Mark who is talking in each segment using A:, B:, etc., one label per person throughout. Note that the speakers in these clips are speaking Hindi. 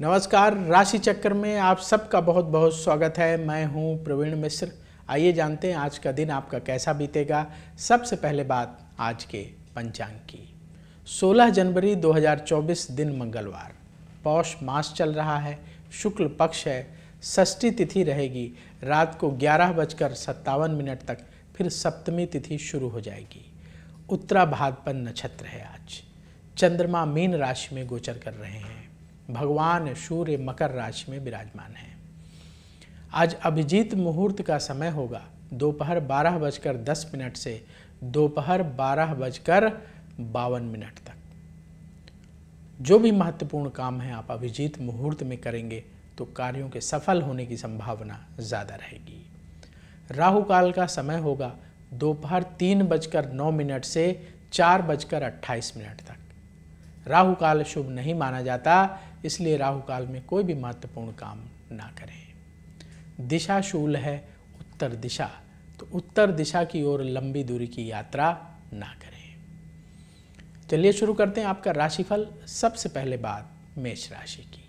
A: नमस्कार राशि चक्र में आप सबका बहुत बहुत स्वागत है मैं हूं प्रवीण मिश्र आइए जानते हैं आज का दिन आपका कैसा बीतेगा सबसे पहले बात आज के पंचांग की 16 जनवरी 2024 दिन मंगलवार पौष मास चल रहा है शुक्ल पक्ष है षष्ठी तिथि रहेगी रात को ग्यारह बजकर सत्तावन मिनट तक फिर सप्तमी तिथि शुरू हो जाएगी उत्तरा भादपन नक्षत्र है आज चंद्रमा मीन राशि में गोचर कर रहे हैं भगवान सूर्य मकर राशि में विराजमान हैं आज अभिजीत मुहूर्त का समय होगा दोपहर बारह बजकर दस मिनट से दोपहर बारह बजकर बावन मिनट तक जो भी महत्वपूर्ण काम है आप अभिजीत मुहूर्त में करेंगे तो कार्यों के सफल होने की संभावना ज़्यादा रहेगी राहु काल का समय होगा दोपहर तीन बजकर नौ मिनट से चार बजकर अट्ठाईस मिनट तक राहु काल शुभ नहीं माना जाता इसलिए राहु काल में कोई भी महत्वपूर्ण काम ना करें दिशा शूल है उत्तर दिशा तो उत्तर दिशा की ओर लंबी दूरी की यात्रा ना करें चलिए शुरू करते हैं आपका राशिफल सबसे पहले बात मेष राशि की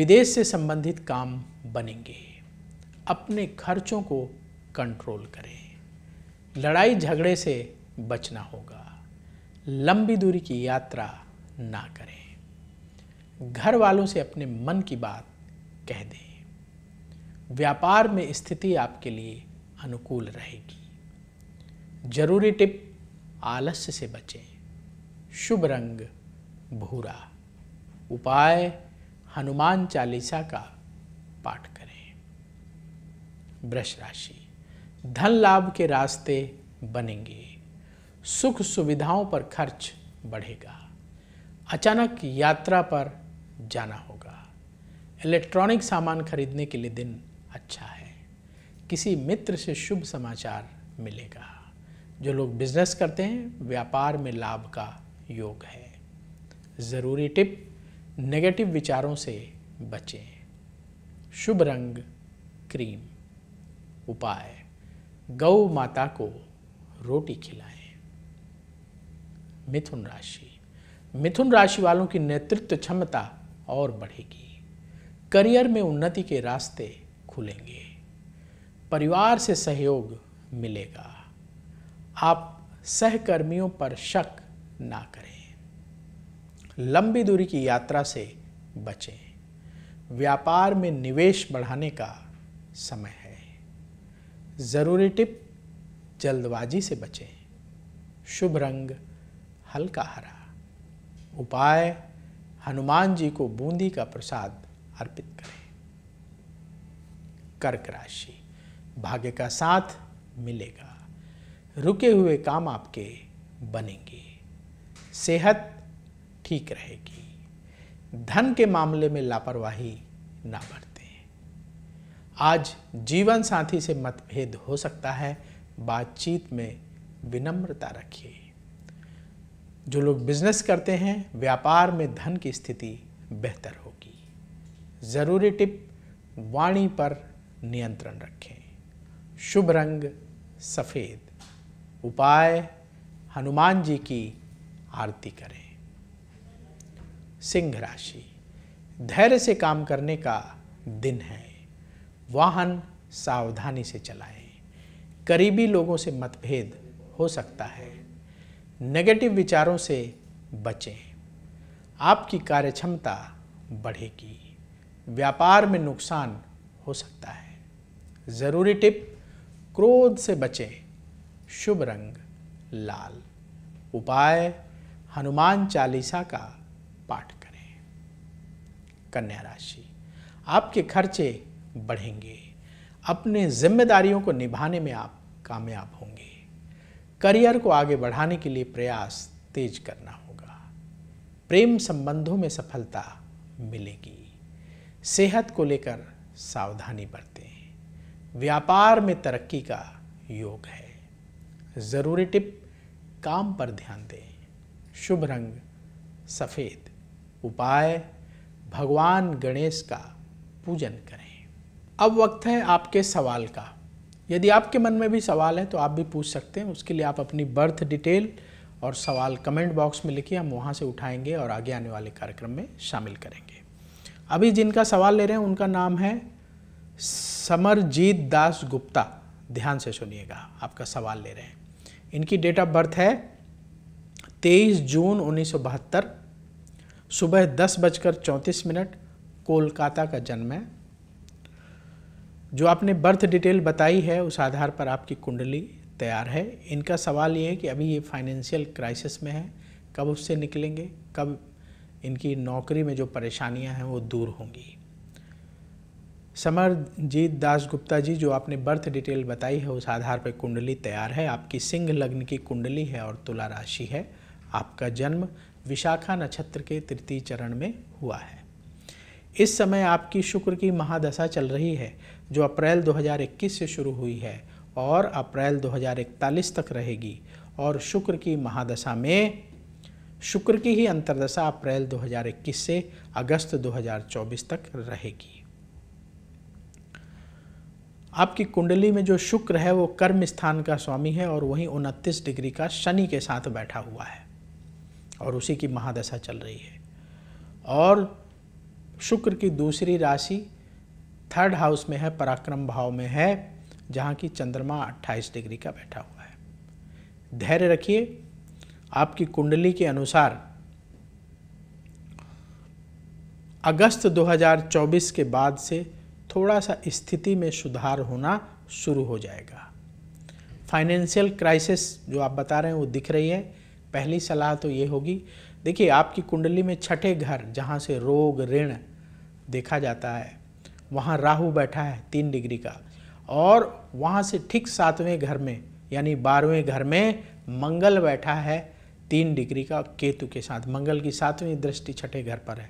A: विदेश से संबंधित काम बनेंगे अपने खर्चों को कंट्रोल करें लड़ाई झगड़े से बचना होगा लंबी दूरी की यात्रा ना करें घर वालों से अपने मन की बात कह दें व्यापार में स्थिति आपके लिए अनुकूल रहेगी जरूरी टिप आलस्य से बचें शुभ रंग भूरा उपाय हनुमान चालीसा का पाठ करें वृष राशि धन लाभ के रास्ते बनेंगे सुख सुविधाओं पर खर्च बढ़ेगा अचानक यात्रा पर जाना होगा इलेक्ट्रॉनिक सामान खरीदने के लिए दिन अच्छा है किसी मित्र से शुभ समाचार मिलेगा जो लोग बिजनेस करते हैं व्यापार में लाभ का योग है ज़रूरी टिप नेगेटिव विचारों से बचें शुभ रंग क्रीम उपाय गौ माता को रोटी खिलाएं मिथुन राशि मिथुन राशि वालों की नेतृत्व क्षमता और बढ़ेगी करियर में उन्नति के रास्ते खुलेंगे परिवार से सहयोग मिलेगा आप सहकर्मियों पर शक ना करें लंबी दूरी की यात्रा से बचें व्यापार में निवेश बढ़ाने का समय है ज़रूरी टिप जल्दबाजी से बचें शुभ रंग हल्का हरा उपाय हनुमान जी को बूंदी का प्रसाद अर्पित करें कर्क राशि भाग्य का साथ मिलेगा रुके हुए काम आपके बनेंगे सेहत ठीक रहेगी धन के मामले में लापरवाही ना बरतें आज जीवन साथी से मतभेद हो सकता है बातचीत में विनम्रता रखिए जो लोग बिजनेस करते हैं व्यापार में धन की स्थिति बेहतर होगी ज़रूरी टिप वाणी पर नियंत्रण रखें शुभ रंग सफ़ेद उपाय हनुमान जी की आरती करें सिंह राशि धैर्य से काम करने का दिन है वाहन सावधानी से चलाएं करीबी लोगों से मतभेद हो सकता है नेगेटिव विचारों से बचें आपकी कार्यक्षमता बढ़ेगी व्यापार में नुकसान हो सकता है ज़रूरी टिप क्रोध से बचें शुभ रंग लाल उपाय हनुमान चालीसा का पाठ करें कन्या राशि आपके खर्चे बढ़ेंगे अपने जिम्मेदारियों को निभाने में आप कामयाब होंगे करियर को आगे बढ़ाने के लिए प्रयास तेज करना होगा प्रेम संबंधों में सफलता मिलेगी सेहत को लेकर सावधानी बरतें व्यापार में तरक्की का योग है ज़रूरी टिप काम पर ध्यान दें शुभ रंग सफ़ेद उपाय भगवान गणेश का पूजन करें अब वक्त है आपके सवाल का यदि आपके मन में भी सवाल है तो आप भी पूछ सकते हैं उसके लिए आप अपनी बर्थ डिटेल और सवाल कमेंट बॉक्स में लिखिए हम वहाँ से उठाएंगे और आगे आने वाले कार्यक्रम में शामिल करेंगे अभी जिनका सवाल ले रहे हैं उनका नाम है समरजीत दास गुप्ता ध्यान से सुनिएगा आपका सवाल ले रहे हैं इनकी डेट ऑफ बर्थ है 23 जून उन्नीस सुबह दस बजकर चौंतीस मिनट कोलकाता का जन्म है जो आपने बर्थ डिटेल बताई है उस आधार पर आपकी कुंडली तैयार है इनका सवाल ये है कि अभी ये फाइनेंशियल क्राइसिस में है कब उससे निकलेंगे कब इनकी नौकरी में जो परेशानियां हैं वो दूर होंगी समरजीत दास गुप्ता जी जो आपने बर्थ डिटेल बताई है उस आधार पर कुंडली तैयार है आपकी सिंह लग्न की कुंडली है और तुला राशि है आपका जन्म विशाखा नक्षत्र के तृतीय चरण में हुआ है इस समय आपकी शुक्र की महादशा चल रही है जो अप्रैल 2021 से शुरू हुई है और अप्रैल 2041 तक रहेगी और शुक्र की महादशा में शुक्र की ही अंतरदशा अप्रैल 2021 से अगस्त 2024 तक रहेगी आपकी कुंडली में जो शुक्र है वो कर्म स्थान का स्वामी है और वहीं उनतीस डिग्री का शनि के साथ बैठा हुआ है और उसी की महादशा चल रही है और शुक्र की दूसरी राशि थर्ड हाउस में है पराक्रम भाव में है जहाँ की चंद्रमा 28 डिग्री का बैठा हुआ है धैर्य रखिए आपकी कुंडली के अनुसार अगस्त 2024 के बाद से थोड़ा सा स्थिति में सुधार होना शुरू हो जाएगा फाइनेंशियल क्राइसिस जो आप बता रहे हैं वो दिख रही है पहली सलाह तो ये होगी देखिए आपकी कुंडली में छठे घर जहाँ से रोग ऋण देखा जाता है वहाँ राहु बैठा है तीन डिग्री का और वहाँ से ठीक सातवें घर में यानी बारहवें घर में मंगल बैठा है तीन डिग्री का केतु के साथ मंगल की सातवीं दृष्टि छठे घर पर है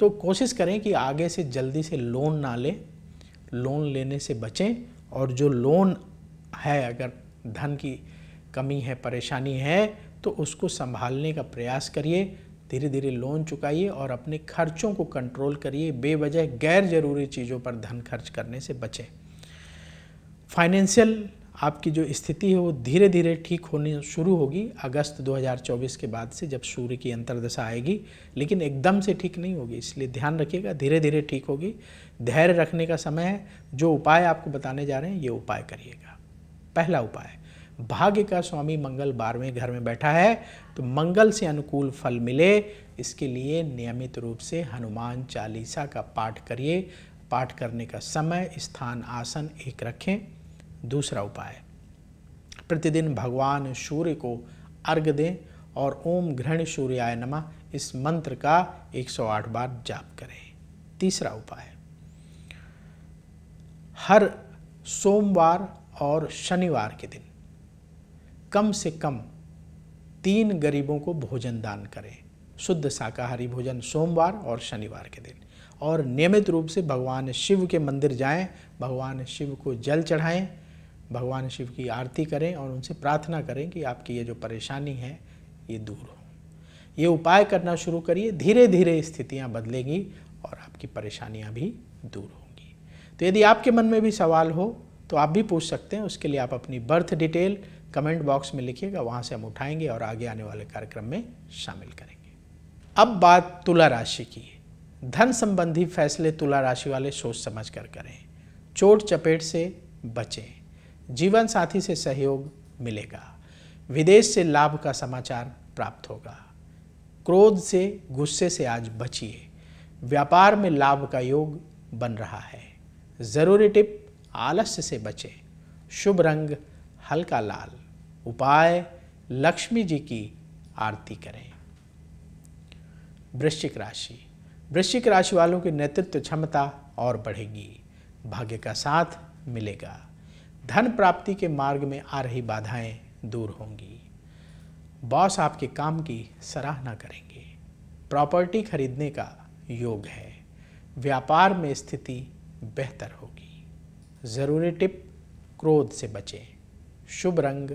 A: तो कोशिश करें कि आगे से जल्दी से लोन ना लें लोन लेने से बचें और जो लोन है अगर धन की कमी है परेशानी है तो उसको संभालने का प्रयास करिए धीरे धीरे लोन चुकाइए और अपने खर्चों को कंट्रोल करिए बेवजह गैर ज़रूरी चीज़ों पर धन खर्च करने से बचें फाइनेंशियल आपकी जो स्थिति है वो धीरे धीरे ठीक होनी शुरू होगी अगस्त 2024 के बाद से जब सूर्य की अंतर्दशा आएगी लेकिन एकदम से ठीक नहीं होगी इसलिए ध्यान रखिएगा धीरे धीरे ठीक होगी धैर्य रखने का समय है जो उपाय आपको बताने जा रहे हैं ये उपाय करिएगा पहला उपाय भाग्य का स्वामी मंगल बारहवें घर में बैठा है तो मंगल से अनुकूल फल मिले इसके लिए नियमित रूप से हनुमान चालीसा का पाठ करिए पाठ करने का समय स्थान आसन एक रखें दूसरा उपाय प्रतिदिन भगवान सूर्य को अर्घ दें और ओम घृण सूर्याय नमः इस मंत्र का 108 बार जाप करें तीसरा उपाय हर सोमवार और शनिवार के दिन कम से कम तीन गरीबों को भोजन दान करें शुद्ध शाकाहारी भोजन सोमवार और शनिवार के दिन और नियमित रूप से भगवान शिव के मंदिर जाएं, भगवान शिव को जल चढ़ाएं, भगवान शिव की आरती करें और उनसे प्रार्थना करें कि आपकी ये जो परेशानी है ये दूर हो ये उपाय करना शुरू करिए धीरे धीरे स्थितियाँ बदलेंगी और आपकी परेशानियाँ भी दूर होंगी तो यदि आपके मन में भी सवाल हो तो आप भी पूछ सकते हैं उसके लिए आप अपनी बर्थ डिटेल कमेंट बॉक्स में लिखिएगा वहां से हम उठाएंगे और आगे आने वाले कार्यक्रम में शामिल करेंगे अब बात तुला राशि की है धन संबंधी फैसले तुला राशि वाले सोच समझ कर करें चोट चपेट से बचें जीवन साथी से सहयोग मिलेगा विदेश से लाभ का समाचार प्राप्त होगा क्रोध से गुस्से से आज बचिए व्यापार में लाभ का योग बन रहा है ज़रूरी टिप आलस्य से बचें शुभ रंग हल्का लाल उपाय लक्ष्मी जी की आरती करें वृश्चिक राशि वृश्चिक राशि वालों की नेतृत्व क्षमता और बढ़ेगी भाग्य का साथ मिलेगा धन प्राप्ति के मार्ग में आ रही बाधाएं दूर होंगी बॉस आपके काम की सराहना करेंगे प्रॉपर्टी खरीदने का योग है व्यापार में स्थिति बेहतर होगी ज़रूरी टिप क्रोध से बचें शुभ रंग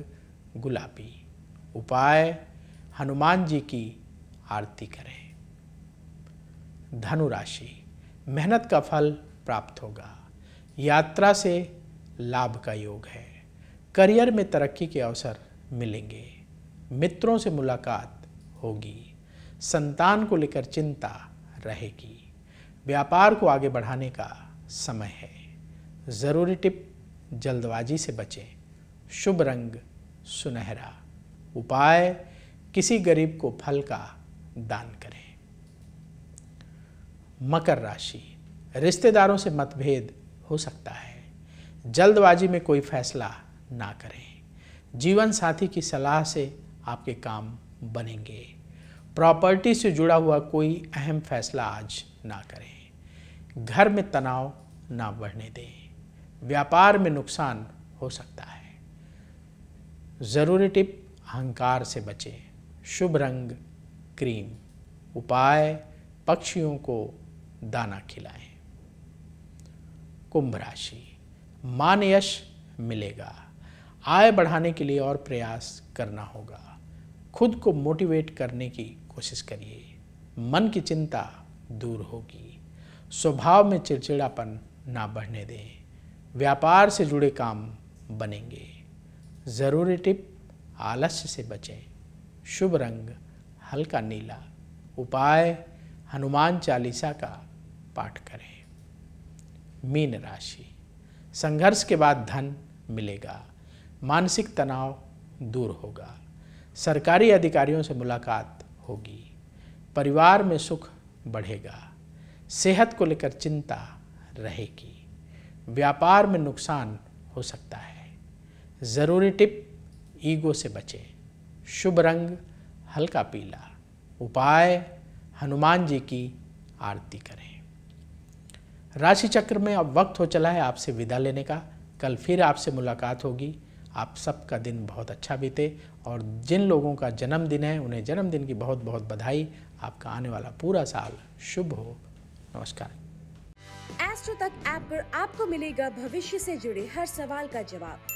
A: गुलाबी उपाय हनुमान जी की आरती करें धनुराशि मेहनत का फल प्राप्त होगा यात्रा से लाभ का योग है करियर में तरक्की के अवसर मिलेंगे मित्रों से मुलाकात होगी संतान को लेकर चिंता रहेगी व्यापार को आगे बढ़ाने का समय है ज़रूरी टिप जल्दबाजी से बचें शुभ रंग सुनहरा उपाय किसी गरीब को फल का दान करें मकर राशि रिश्तेदारों से मतभेद हो सकता है जल्दबाजी में कोई फैसला ना करें जीवन साथी की सलाह से आपके काम बनेंगे प्रॉपर्टी से जुड़ा हुआ कोई अहम फैसला आज ना करें घर में तनाव ना बढ़ने दें व्यापार में नुकसान हो सकता है ज़रूरी टिप अहंकार से बचें शुभ रंग क्रीम उपाय पक्षियों को दाना खिलाएं कुंभ राशि मान यश मिलेगा आय बढ़ाने के लिए और प्रयास करना होगा खुद को मोटिवेट करने की कोशिश करिए मन की चिंता दूर होगी स्वभाव में चिड़चिड़ापन ना बढ़ने दें व्यापार से जुड़े काम बनेंगे ज़रूरी टिप आलस्य से बचें शुभ रंग हल्का नीला उपाय हनुमान चालीसा का पाठ करें मीन राशि संघर्ष के बाद धन मिलेगा मानसिक तनाव दूर होगा सरकारी अधिकारियों से मुलाकात होगी परिवार में सुख बढ़ेगा सेहत को लेकर चिंता रहेगी व्यापार में नुकसान हो सकता है ज़रूरी टिप ईगो से बचें शुभ रंग हल्का पीला उपाय हनुमान जी की आरती करें राशि चक्र में अब वक्त हो चला है आपसे विदा लेने का कल फिर आपसे मुलाकात होगी आप सबका दिन बहुत अच्छा बीते और जिन लोगों का जन्मदिन है उन्हें जन्मदिन की बहुत बहुत बधाई आपका आने वाला पूरा साल शुभ हो नमस्कार एस्ट्रो तक ऐप पर आपको मिलेगा भविष्य से जुड़े हर सवाल का जवाब